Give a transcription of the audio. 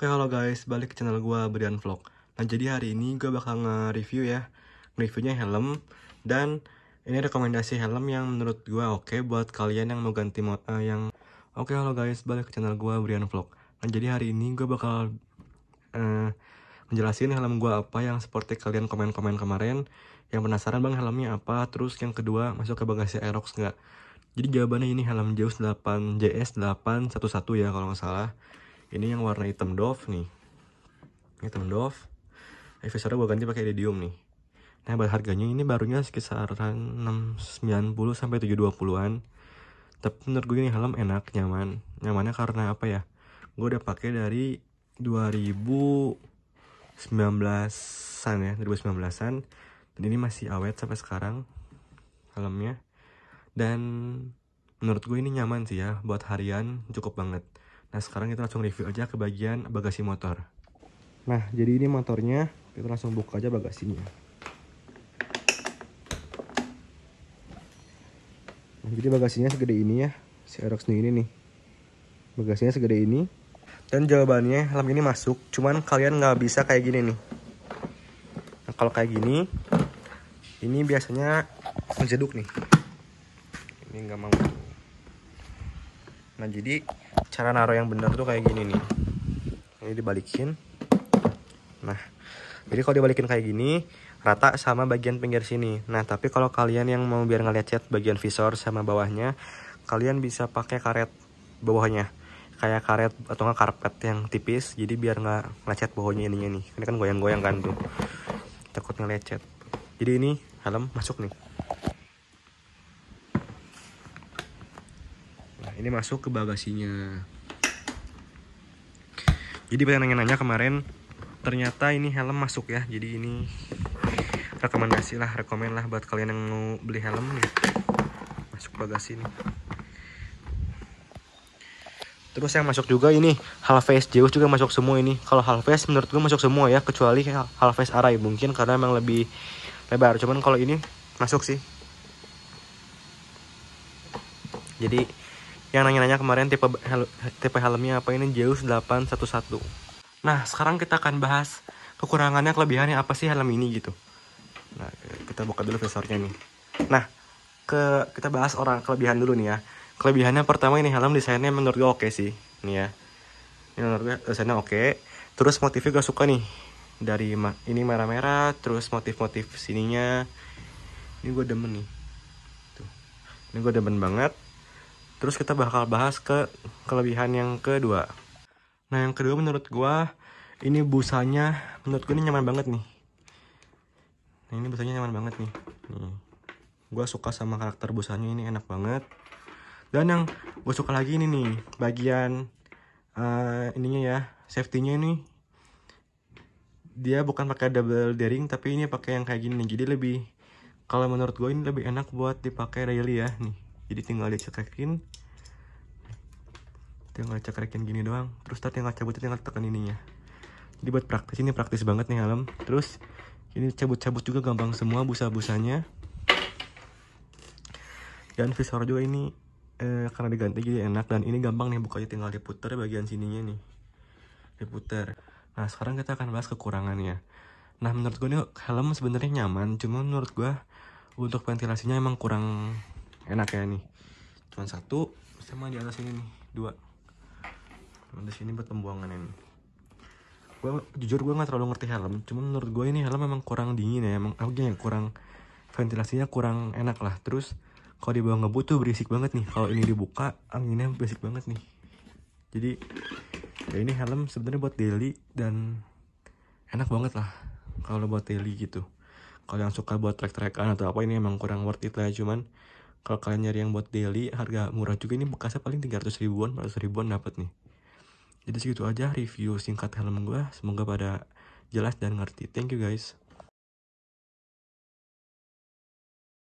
Oke halo guys, balik ke channel gue Brian Vlog Nah jadi hari ini gue bakal nge-review ya nge Reviewnya helm Dan ini rekomendasi helm yang menurut gue oke okay buat kalian yang mau ganti mod uh, eh, yang Oke halo guys, balik ke channel gue Brian Vlog Nah jadi hari ini gue bakal uh, Ngejelasin helm gue apa yang seperti kalian komen-komen kemarin Yang penasaran bang helmnya apa Terus yang kedua masuk ke bagasi Aerox nggak jadi jawabannya ini helm Zeus 8 JS 811 ya kalau nggak salah ini yang warna hitam doff nih hitam Dove Evisornya gue ganti pakai iridium nih Nah buat harganya ini barunya sekisaran 690 sampai 720-an Tapi menurut gue ini helm enak, nyaman Nyamannya karena apa ya Gue udah pakai dari 2019-an ya 2019-an Dan ini masih awet sampai sekarang Helmnya Dan menurut gue ini nyaman sih ya Buat harian cukup banget Nah sekarang kita langsung review aja ke bagian bagasi motor. Nah jadi ini motornya, kita langsung buka aja bagasinya. Nah, jadi bagasinya segede ini ya, si Aerox New ini nih. Bagasinya segede ini. Dan jawabannya helm ini masuk, cuman kalian nggak bisa kayak gini nih. Nah, kalau kayak gini, ini biasanya menjeduk nih. Ini nggak mau nah jadi cara naruh yang benar tuh kayak gini nih ini dibalikin nah jadi kalau dibalikin kayak gini rata sama bagian pinggir sini nah tapi kalau kalian yang mau biar ngeliat cat bagian visor sama bawahnya kalian bisa pakai karet bawahnya kayak karet atau nggak karpet yang tipis jadi biar nggak lecet bawahnya ini nih ini kan goyang-goyang kan tuh takut ngelecet jadi ini helm masuk nih ini masuk ke bagasinya jadi pengen nanya, nanya kemarin ternyata ini helm masuk ya jadi ini rekomendasi lah rekomen lah buat kalian yang mau beli helm nih masuk bagasi ini terus yang masuk juga ini half face Zeus juga masuk semua ini kalau half face menurut gue masuk semua ya kecuali half face Arai mungkin karena emang lebih lebar cuman kalau ini masuk sih jadi yang nanya-nanya kemarin tipe hel tipe helmnya apa ini Zeus 811. Nah, sekarang kita akan bahas kekurangannya, kelebihannya apa sih helm ini gitu. Nah, kita buka dulu visornya nih. Nah, ke kita bahas orang kelebihan dulu nih ya. Kelebihannya pertama ini helm desainnya menurut gue oke sih, nih ya. Ini menurut gue desainnya oke. Terus motifnya gue suka nih. Dari ini merah-merah, terus motif-motif sininya. Ini gue demen nih. Tuh. Ini gue demen banget Terus kita bakal bahas ke kelebihan yang kedua. Nah yang kedua menurut gue ini busanya menurut gue ini nyaman banget nih. Nah ini busanya nyaman banget nih. nih. Gue suka sama karakter busanya ini enak banget. Dan yang gue suka lagi ini nih bagian uh, ininya ya safety-nya ini dia bukan pakai double daring tapi ini pakai yang kayak gini jadi lebih kalau menurut gue ini lebih enak buat dipakai daily ya nih jadi tinggal dicekrekin tinggal cekrekin gini doang terus tadi tinggal cabut tinggal tekan ininya jadi buat praktis ini praktis banget nih helm terus ini cabut-cabut juga gampang semua busa-busanya dan visor juga ini eh, karena diganti jadi enak dan ini gampang nih bukanya tinggal diputar bagian sininya nih diputar nah sekarang kita akan bahas kekurangannya nah menurut gue ini helm sebenarnya nyaman cuma menurut gue untuk ventilasinya emang kurang enak ya nih cuman satu sama di atas ini nih dua cuman di sini buat pembuangan ini gua jujur gue nggak terlalu ngerti helm cuman menurut gue ini helm memang kurang dingin ya emang apa ya kurang ventilasinya kurang enak lah terus kalau di ngebut tuh berisik banget nih kalau ini dibuka anginnya berisik banget nih jadi ya ini helm sebenarnya buat daily dan enak banget lah kalau buat daily gitu kalau yang suka buat trek trekan atau apa ini emang kurang worth it lah cuman kalau kalian nyari yang buat daily harga murah juga ini bekasnya paling 300 ribuan 400 ribuan dapat nih jadi segitu aja review singkat helm gue semoga pada jelas dan ngerti thank you guys